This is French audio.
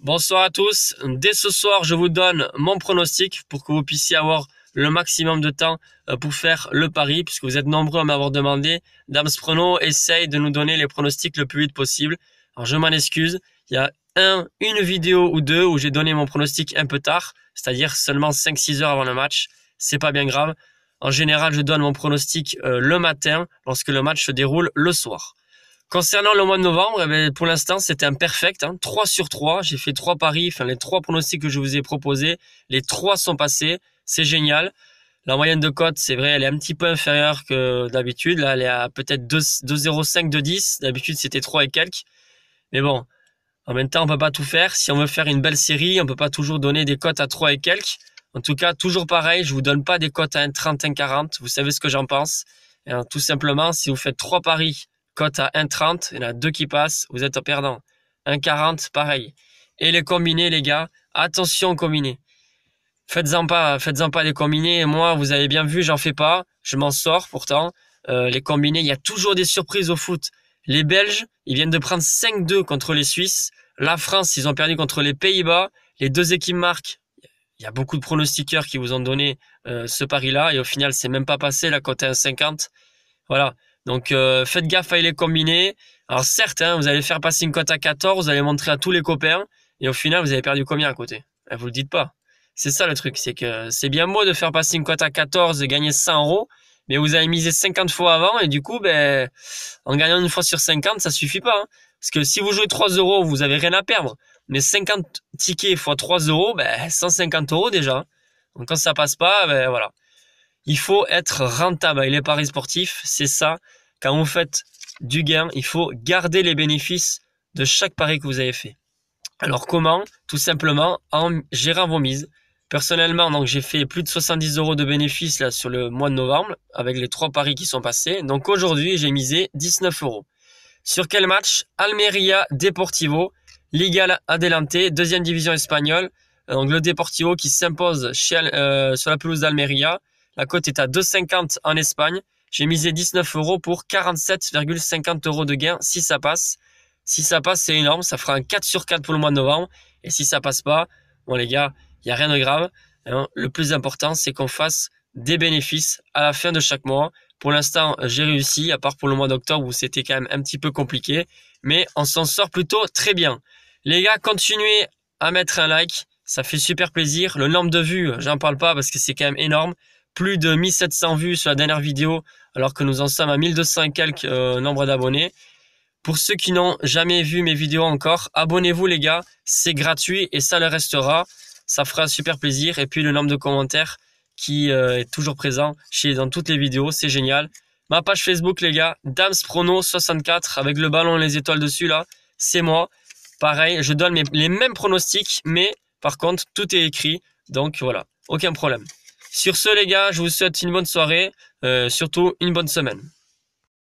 Bonsoir à tous. Dès ce soir, je vous donne mon pronostic pour que vous puissiez avoir le maximum de temps euh, pour faire le pari, puisque vous êtes nombreux à m'avoir demandé. Dames Prono essaye de nous donner les pronostics le plus vite possible. Alors je m'en excuse. Il y a un, une vidéo ou deux où j'ai donné mon pronostic un peu tard, c'est-à-dire seulement 5-6 heures avant le match. C'est pas bien grave. En général, je donne mon pronostic euh, le matin lorsque le match se déroule le soir. Concernant le mois de novembre, eh ben, pour l'instant, c'était un perfect, 3 sur 3. J'ai fait 3 paris, enfin les 3 pronostics que je vous ai proposés, les 3 sont passés, c'est génial. La moyenne de cote, c'est vrai, elle est un petit peu inférieure que d'habitude. Là, elle est à peut-être 2,05, 10 D'habitude, c'était 3 et quelques. Mais bon, en même temps, on peut pas tout faire. Si on veut faire une belle série, on peut pas toujours donner des cotes à 3 et quelques. En tout cas, toujours pareil, je vous donne pas des cotes à 1,30, 1,40. Vous savez ce que j'en pense. Hein, tout simplement, si vous faites 3 paris cote à 1,30, il y en a deux qui passent, vous êtes en perdant. 1,40, pareil. Et les combinés, les gars, attention aux combinés. Faites-en pas, faites-en pas des combinés. Moi, vous avez bien vu, j'en fais pas. Je m'en sors pourtant. Euh, les combinés, il y a toujours des surprises au foot. Les Belges, ils viennent de prendre 5-2 contre les Suisses. La France, ils ont perdu contre les Pays-Bas. Les deux équipes marquent. Il y a beaucoup de pronostiqueurs qui vous ont donné euh, ce pari-là. Et au final, c'est même pas passé. La cote à 1,50. Voilà. Donc euh, faites gaffe à les combiner. Alors certes, hein, vous allez faire passer une cote à 14, vous allez montrer à tous les copains, et au final, vous avez perdu combien à côté Vous eh, Vous le dites pas. C'est ça le truc, c'est que c'est bien beau de faire passer une cote à 14 et gagner 100 euros, mais vous avez misé 50 fois avant, et du coup, ben, en gagnant une fois sur 50, ça suffit pas. Hein. Parce que si vous jouez 3 euros, vous avez rien à perdre. Mais 50 tickets x 3 euros, ben, 150 euros déjà. Donc quand ça passe pas, ben voilà. Il faut être rentable avec les paris sportifs, c'est ça. Quand vous faites du gain, il faut garder les bénéfices de chaque pari que vous avez fait. Alors comment Tout simplement en gérant vos mises. Personnellement, donc j'ai fait plus de 70 euros de bénéfices là sur le mois de novembre avec les trois paris qui sont passés. Donc aujourd'hui, j'ai misé 19 euros. Sur quel match Almeria Deportivo, Liga Adelante, deuxième division espagnole. Donc le Deportivo qui s'impose euh, sur la pelouse d'Almeria. La cote est à 2,50 en Espagne. J'ai misé 19 euros pour 47,50 euros de gain si ça passe. Si ça passe, c'est énorme. Ça fera un 4 sur 4 pour le mois de novembre. Et si ça passe pas, bon les gars, il n'y a rien de grave. Hein. Le plus important, c'est qu'on fasse des bénéfices à la fin de chaque mois. Pour l'instant, j'ai réussi, à part pour le mois d'octobre où c'était quand même un petit peu compliqué. Mais on s'en sort plutôt très bien. Les gars, continuez à mettre un like. Ça fait super plaisir. Le nombre de vues, j'en parle pas parce que c'est quand même énorme plus de 1700 vues sur la dernière vidéo, alors que nous en sommes à 1200 et quelques euh, nombre d'abonnés. Pour ceux qui n'ont jamais vu mes vidéos encore, abonnez-vous les gars, c'est gratuit et ça le restera. Ça fera super plaisir. Et puis le nombre de commentaires qui euh, est toujours présent chez, dans toutes les vidéos, c'est génial. Ma page Facebook les gars, Dams Prono 64 avec le ballon et les étoiles dessus là, c'est moi. Pareil, je donne les mêmes pronostics, mais par contre tout est écrit, donc voilà, aucun problème. Sur ce, les gars, je vous souhaite une bonne soirée, euh, surtout une bonne semaine.